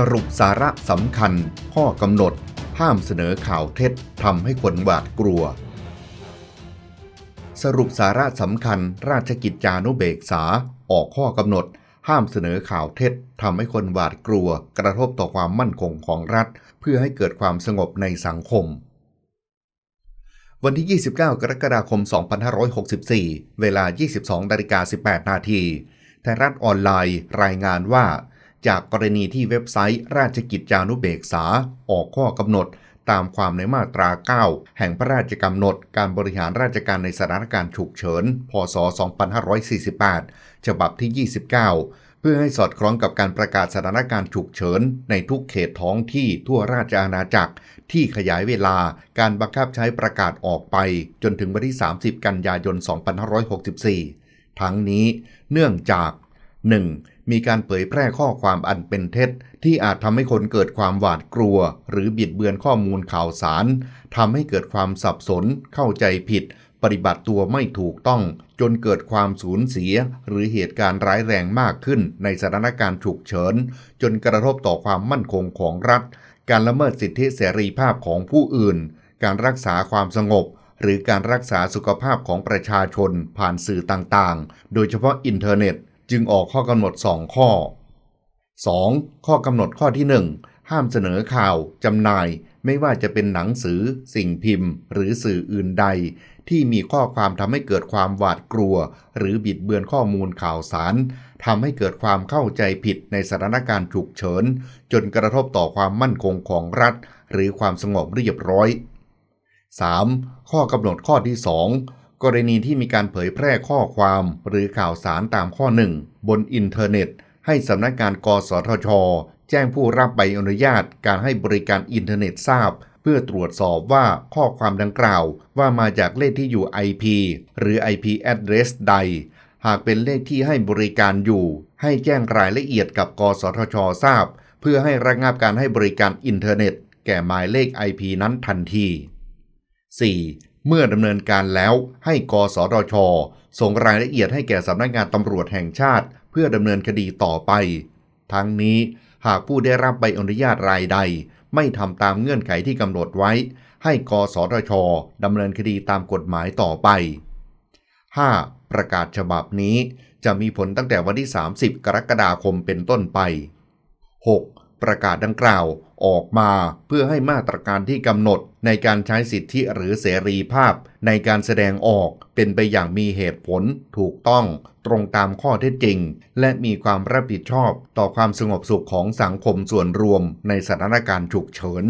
สรุปสาระสำคัญข้อกำหนด ห้ามเสนอข่าวเท็จทำให้คนหวาดกลัว สรุปสาระสำคัญราชกิจจานุเบกษา ออกข้อกำหนด ห้ามเสนอข่าวเท็จทำให้คนหวาดกลัว กระทบต่อความมั่นคงของรัฐเพื่อให้เกิดความสงบในสังคม วันที่ 29กรกฎาคม2564เวลา 22นาฬิกา18นาทีไทยรัฐออนไลน์รายงานว่าจากกรณีที่เว็บไซต์ราชกิจจานุเบกษา ออกข้อกำหนด ตามความในมาตรา 9 แห่งพระราชกำหนด การบริหารราชการในสถานการณ์ฉุกเฉิน พศ 2548 ฉบับที่ 29 เพื่อให้สอดคล้องกับการประกาศสถานการณ์ฉุกเฉิน ในทุกเขตท้องที่ทั่วราชอาณาจักร ที่ขยายเวลาการบังคับใช้ประกาศออกไป จนถึงวันที่ 30 กันยายน 2564 ทั้งนี้ เนื่องจาก 1. มีการเผยแพร่ข้อความอันเป็นเท็จ ที่อาจทำให้คนเกิดความหวาดกลัว หรือบิดเบือนข้อมูลข่าวสารทำให้เกิดความสับสนเข้าใจผิด ปฏิบัติตัวไม่ถูกต้อง จนเกิดความสูญเสีย หรือเหตุการณ์ร้ายแรงมากขึ้นในสถานการณ์ฉุกเฉิน จนกระทบต่อความมั่นคงของรัฐ การละเมิดสิทธิเสรีภาพของผู้อื่น การรักษาความสงบ หรือการรักษาสุขภาพของประชาชน ผ่านสื่อต่างๆ โดยเฉพาะอินเทอร์เน็ตจึงออกข้อกำหนด 2 ข้อ 2. ข้อกำหนดข้อที่ 1 ห้ามเสนอข่าวจำหน่ายไม่ว่าจะเป็นหนังสือ สิ่งพิมพ์ หรือสื่ออื่นใด ที่มีข้อความทำให้เกิดความหวาดกลัว หรือบิดเบือนข้อมูลข่าวสารทำให้เกิดความเข้าใจผิดในสถานการณ์ฉุกเฉินจนกระทบต่อความมั่นคงของรัฐ หรือความสงบเรียบร้อย 3. ข้อกำหนดข้อที่2กรณีที่มีการเผยแพร่ข้อความ หรือข่าวสารตามข้อหนึ่งบนอินเทอร์เน็ต ให้สำนักงานกสทช แจ้งผู้รับใบอนุญาตการให้บริการอินเทอร์เน็ตทราบ เพื่อตรวจสอบว่าข้อความดังกล่าว ว่ามาจากเลขที่อยู่ IP หรือ IP address ใด หากเป็นเลขที่ให้บริการอยู่ ให้แจ้งรายละเอียดกับ กสทชทราบ เพื่อให้ระงงับการให้บริการอินเทอร์เน็ต แก่หมายเลข IP นั้นทันที 4. เมื่อดำเนินการแล้วให้กสทชส่งรายละเอียดให้แก่สำนักงานตำรวจแห่งชาติเพื่อดำเนินคดีต่อไป ทั้งนี้หากผู้ได้รับใบอนุญาตรายใด ไม่ทำตามเงื่อนไขที่กำหนดไว้ ให้กสทชดำเนินคดีตามกฎหมายต่อไป 5. ประกาศฉบับนี้จะมีผลตั้งแต่วันที่ 30 กรกฎาคมเป็นต้นไป 6. ประกาศดังกล่าวออกมาเพื่อให้มาตรการที่กำหนดในการใช้สิทธิหรือเสรีภาพในการแสดงออกเป็นไปอย่างมีเหตุผลถูกต้องตรงตามข้อเท็จจริง และมีความรับผิดชอบต่อความสงบสุขของสังคมส่วนรวมในสถานการณ์ฉุกเฉิน